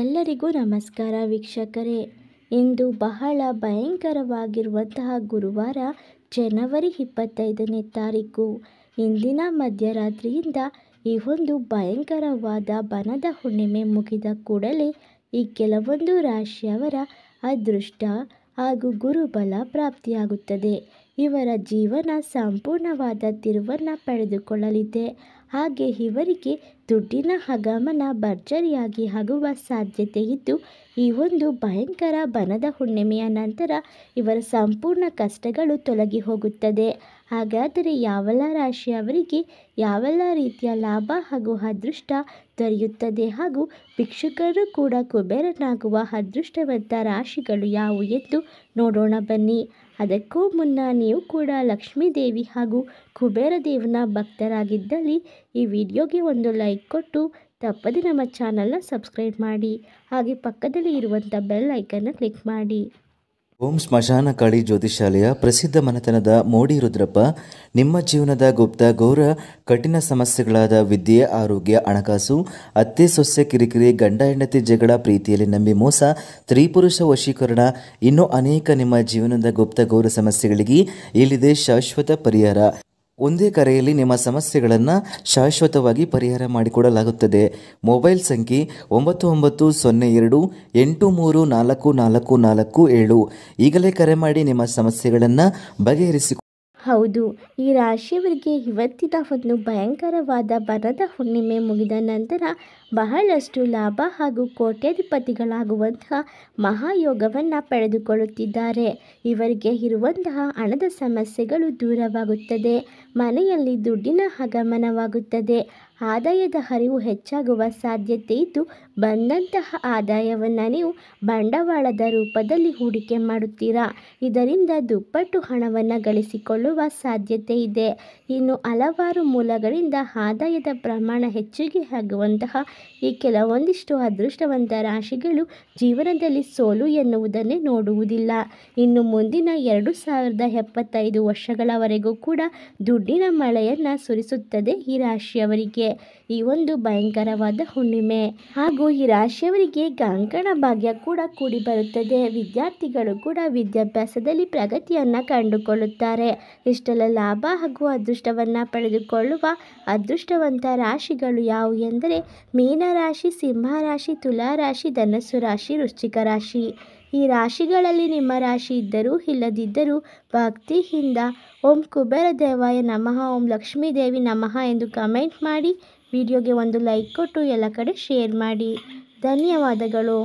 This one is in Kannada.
ಎಲ್ಲರಿಗೂ ನಮಸ್ಕಾರ ವೀಕ್ಷಕರೇ ಇಂದು ಬಹಳ ಭಯಂಕರವಾಗಿರುವಂತಹ ಗುರುವಾರ ಜನವರಿ ಇಪ್ಪತ್ತೈದನೇ ತಾರೀಕು ಇಂದಿನ ಮಧ್ಯರಾತ್ರಿಯಿಂದ ಈ ಒಂದು ಭಯಂಕರವಾದ ಬನದ ಹುಣ್ಣಿಮೆ ಮುಗಿದ ಕೂಡಲೇ ಈ ಕೆಲವೊಂದು ರಾಶಿಯವರ ಅದೃಷ್ಟ ಹಾಗೂ ಗುರುಬಲ ಪ್ರಾಪ್ತಿಯಾಗುತ್ತದೆ ಇವರ ಜೀವನ ಸಂಪೂರ್ಣವಾದ ತಿರುವನ್ನು ಪಡೆದುಕೊಳ್ಳಲಿದೆ ಹಾಗೆ ಇವರಿಗೆ ದುಡ್ಡಿನ ಹಗಮನ ಭರ್ಜರಿಯಾಗಿ ಆಗುವ ಸಾಧ್ಯತೆ ಇದ್ದು ಈ ಒಂದು ಭಯಂಕರ ಬನದ ಹುಣ್ಣಿಮೆಯ ನಂತರ ಇವರ ಸಂಪೂರ್ಣ ಕಷ್ಟಗಳು ತೊಲಗಿ ಹೋಗುತ್ತದೆ ಹಾಗಾದರೆ ಯಾವೆಲ್ಲ ರಾಶಿಯವರಿಗೆ ಯಾವೆಲ್ಲ ರೀತಿಯ ಲಾಭ ಹಾಗೂ ಅದೃಷ್ಟ ದೊರೆಯುತ್ತದೆ ಹಾಗೂ ಭಿಕ್ಷುಕರು ಕೂಡ ಕುಬೇರನಾಗುವ ಅದೃಷ್ಟವಂತ ರಾಶಿಗಳು ಯಾವುವು ಎಂದು ನೋಡೋಣ ಬನ್ನಿ ಅದಕ್ಕೂ ಮುನ್ನ ನೀವು ಕೂಡ ಲಕ್ಷ್ಮೀದೇವಿ ಹಾಗೂ ಕುಬೇರ ದೇವನ ಭಕ್ತರಾಗಿದ್ದಲ್ಲಿ ಈ ವಿಡಿಯೋಗೆ ಒಂದು ಲೈಕ್ ಲೈಕ್ ಕೊಟ್ಟು ತಪ್ಪದೆ ನಮ್ಮ ಚಾನಲ್ನ ಸಬ್ಸ್ಕ್ರೈಬ್ ಮಾಡಿ ಹಾಗೆ ಪಕ್ಕದಲ್ಲಿ ಇರುವಂಥ ಬೆಲ್ ಐಕನ್ನ ಕ್ಲಿಕ್ ಮಾಡಿ ಓಂ ಸ್ಮಶಾನ ಕಾಳಿ ಜ್ಯೋತಿಷಾಲೆಯ ಪ್ರಸಿದ್ಧ ಮನೆತನದ ಮೋಡಿ ರುದ್ರಪ್ಪ ನಿಮ್ಮ ಜೀವನದ ಗುಪ್ತ ಗೌರ ಕಠಿಣ ಸಮಸ್ಯೆಗಳಾದ ವಿದ್ಯೆ ಆರೋಗ್ಯ ಹಣಕಾಸು ಅತ್ತೆ ಸೊಸೆ ಕಿರಿಕಿರಿ ಗಂಡ ಹೆಂಡತಿ ಜಗಳ ಪ್ರೀತಿಯಲ್ಲಿ ನಂಬಿ ಮೋಸ ತ್ರಿಪುರುಷ ವಶೀಕರಣ ಇನ್ನೂ ಅನೇಕ ನಿಮ್ಮ ಜೀವನದ ಗುಪ್ತ ಗೌರ ಸಮಸ್ಯೆಗಳಿಗೆ ಇಲ್ಲಿದೆ ಶಾಶ್ವತ ಪರಿಹಾರ ಒಂದೇ ಕರೆಯಲ್ಲಿ ನಿಮ್ಮ ಸಮಸ್ಯೆಗಳನ್ನು ಶಾಶ್ವತವಾಗಿ ಪರಿಹಾರ ಮಾಡಿಕೊಡಲಾಗುತ್ತದೆ ಮೊಬೈಲ್ ಸಂಖ್ಯೆ ಒಂಬತ್ತು ಒಂಬತ್ತು ಸೊನ್ನೆ ಎರಡು ಎಂಟು ಮೂರು ನಾಲ್ಕು ನಾಲ್ಕು ನಾಲ್ಕು ಏಳು ಈಗಲೇ ಕರೆ ಮಾಡಿ ನಿಮ್ಮ ಸಮಸ್ಯೆಗಳನ್ನು ಬಗೆಹರಿಸಿ ಹೌದು ಈ ರಾಶಿಯವರಿಗೆ ಇವತ್ತಿನ ಒಂದು ಭಯಂಕರವಾದ ಬರದ ಹುಣ್ಣಿಮೆ ಮುಗಿದ ನಂತರ ಬಹಳಷ್ಟು ಲಾಭ ಹಾಗೂ ಕೋಟ್ಯಾಧಿಪತಿಗಳಾಗುವಂತಹ ಮಹಾಯೋಗವನ್ನು ಪಡೆದುಕೊಳ್ಳುತ್ತಿದ್ದಾರೆ ಇವರಿಗೆ ಇರುವಂತಹ ಹಣದ ಸಮಸ್ಯೆಗಳು ದೂರವಾಗುತ್ತದೆ ಮನೆಯಲ್ಲಿ ದುಡ್ಡಿನ ಆಗಮನವಾಗುತ್ತದೆ ಆದಾಯದ ಹರಿವು ಹೆಚ್ಚಾಗುವ ಸಾಧ್ಯತೆ ಇದ್ದು ಬಂದಂತಹ ಆದಾಯವನ್ನು ನೀವು ಬಂಡವಾಳದ ರೂಪದಲ್ಲಿ ಹೂಡಿಕೆ ಮಾಡುತ್ತೀರಾ ಇದರಿಂದ ದುಪ್ಪಟ್ಟು ಹಣವನ್ನು ಗಳಿಸಿಕೊಳ್ಳುವ ಸಾಧ್ಯತೆ ಇದೆ ಇನ್ನು ಹಲವಾರು ಮೂಲಗಳಿಂದ ಆದಾಯದ ಪ್ರಮಾಣ ಹೆಚ್ಚಿಗೆ ಆಗುವಂತಹ ಈ ಕೆಲವೊಂದಿಷ್ಟು ಅದೃಷ್ಟವಂತ ರಾಶಿಗಳು ಜೀವನದಲ್ಲಿ ಸೋಲು ಎನ್ನುವುದನ್ನೇ ನೋಡುವುದಿಲ್ಲ ಇನ್ನು ಮುಂದಿನ ಎರಡು ಸಾವಿರದ ಎಪ್ಪತ್ತೈದು ವರ್ಷಗಳವರೆಗೂ ಕೂಡ ದುಡ್ಡಿನ ಮಳೆಯನ್ನು ಸುರಿಸುತ್ತದೆ ಈ ರಾಶಿಯವರಿಗೆ ಈ ಒಂದು ಭಯಂಕರವಾದ ಹುಣ್ಣಿಮೆ ಹಾಗೂ ಈ ರಾಶಿಯವರಿಗೆ ಗಂಕಣ ಭಾಗ್ಯ ಕೂಡ ಕೂಡಿ ಬರುತ್ತದೆ ವಿದ್ಯಾರ್ಥಿಗಳು ಕೂಡ ವಿದ್ಯಾಭ್ಯಾಸದಲ್ಲಿ ಪ್ರಗತಿಯನ್ನು ಕಂಡುಕೊಳ್ಳುತ್ತಾರೆ ಇಷ್ಟೆಲ್ಲ ಲಾಭ ಹಾಗೂ ಅದೃಷ್ಟವನ್ನು ಪಡೆದುಕೊಳ್ಳುವ ಅದೃಷ್ಟವಂತ ರಾಶಿಗಳು ಯಾವುವು ಎಂದರೆ ಮೀನರಾಶಿ ಸಿಂಹರಾಶಿ ತುಲಾರಾಶಿ ಧನಸ್ಸು ರಾಶಿ ವೃಶ್ಚಿಕ ರಾಶಿ ಈ ರಾಶಿಗಳಲ್ಲಿ ನಿಮ್ಮ ರಾಶಿ ಇದ್ದರೂ ಇಲ್ಲದಿದ್ದರೂ ಭಕ್ತಿಯಿಂದ ಓಂ ಕುಬೇರ ದೇವಾಯ ನಮಃ ಓಂ ಲಕ್ಷ್ಮೀ ದೇವಿ ನಮಃ ಎಂದು ಕಮೆಂಟ್ ಮಾಡಿ ವಿಡಿಯೋಗೆ ಒಂದು ಲೈಕ್ ಕೊಟ್ಟು ಎಲ್ಲ ಕಡೆ ಶೇರ್ ಮಾಡಿ ಧನ್ಯವಾದಗಳು